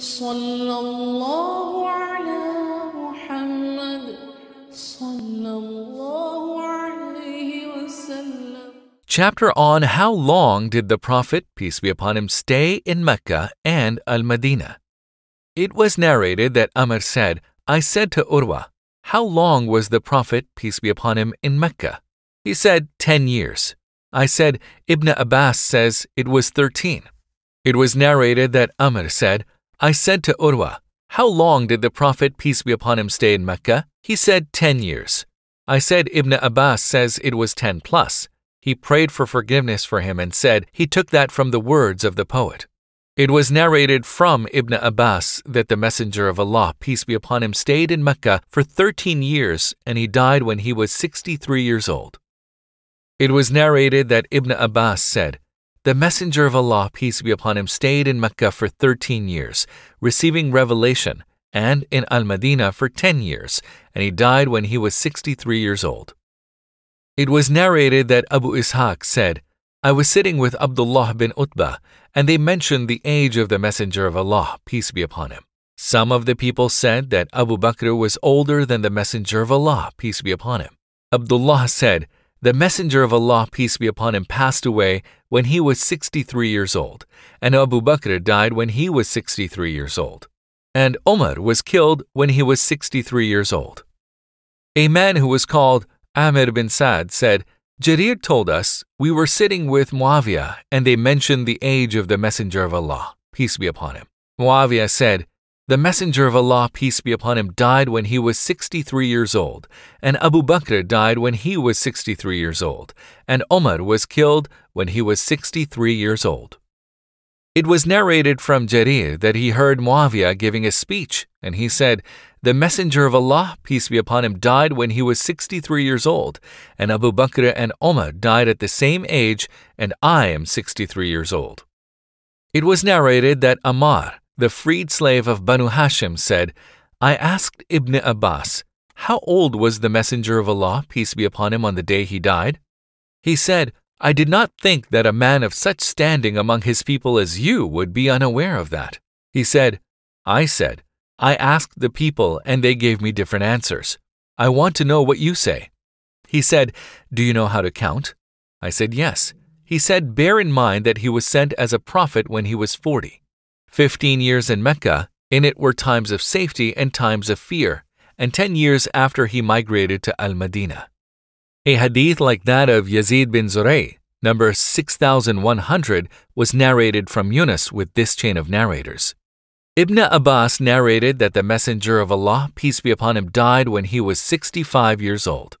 Chapter on How long did the Prophet, peace be upon him, stay in Mecca and Al-Madinah? It was narrated that Amr said, I said to Urwa, How long was the Prophet, peace be upon him, in Mecca? He said, Ten years. I said, Ibn Abbas says it was thirteen. It was narrated that Amr said, I said to Urwa, How long did the Prophet, peace be upon him, stay in Mecca? He said, Ten years. I said, Ibn Abbas says it was ten plus. He prayed for forgiveness for him and said, He took that from the words of the poet. It was narrated from Ibn Abbas that the Messenger of Allah, peace be upon him, stayed in Mecca for 13 years and he died when he was 63 years old. It was narrated that Ibn Abbas said, the Messenger of Allah, peace be upon him, stayed in Mecca for 13 years, receiving revelation, and in Al Madinah for 10 years, and he died when he was 63 years old. It was narrated that Abu Ishaq said, I was sitting with Abdullah bin Utbah, and they mentioned the age of the Messenger of Allah, peace be upon him. Some of the people said that Abu Bakr was older than the Messenger of Allah, peace be upon him. Abdullah said, the Messenger of Allah, peace be upon him, passed away when he was 63 years old, and Abu Bakr died when he was 63 years old, and Omar was killed when he was 63 years old. A man who was called Amr bin Sa'd said, Jarir told us we were sitting with Muawiyah and they mentioned the age of the Messenger of Allah, peace be upon him. Muawiyah said, the Messenger of Allah, peace be upon him, died when he was 63 years old, and Abu Bakr died when he was 63 years old, and Omar was killed when he was 63 years old. It was narrated from Jarir that he heard Muawiyah giving a speech, and he said, The Messenger of Allah, peace be upon him, died when he was 63 years old, and Abu Bakr and Omar died at the same age, and I am 63 years old. It was narrated that Ammar, the freed slave of Banu Hashim said, I asked Ibn Abbas, How old was the Messenger of Allah, peace be upon him, on the day he died? He said, I did not think that a man of such standing among his people as you would be unaware of that. He said, I said, I asked the people and they gave me different answers. I want to know what you say. He said, Do you know how to count? I said, Yes. He said, Bear in mind that he was sent as a prophet when he was 40. Fifteen years in Mecca, in it were times of safety and times of fear, and ten years after he migrated to Al Madinah. A hadith like that of Yazid bin Zuray, number 6100, was narrated from Yunus with this chain of narrators. Ibn Abbas narrated that the Messenger of Allah, peace be upon him, died when he was 65 years old.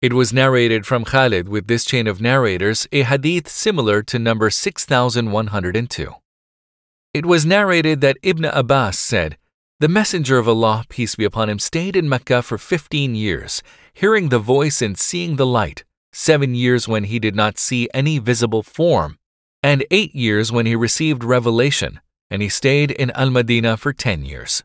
It was narrated from Khalid with this chain of narrators, a hadith similar to number 6102. It was narrated that Ibn Abbas said, The Messenger of Allah, peace be upon him, stayed in Mecca for 15 years, hearing the voice and seeing the light, seven years when he did not see any visible form, and eight years when he received revelation, and he stayed in Al Madinah for 10 years.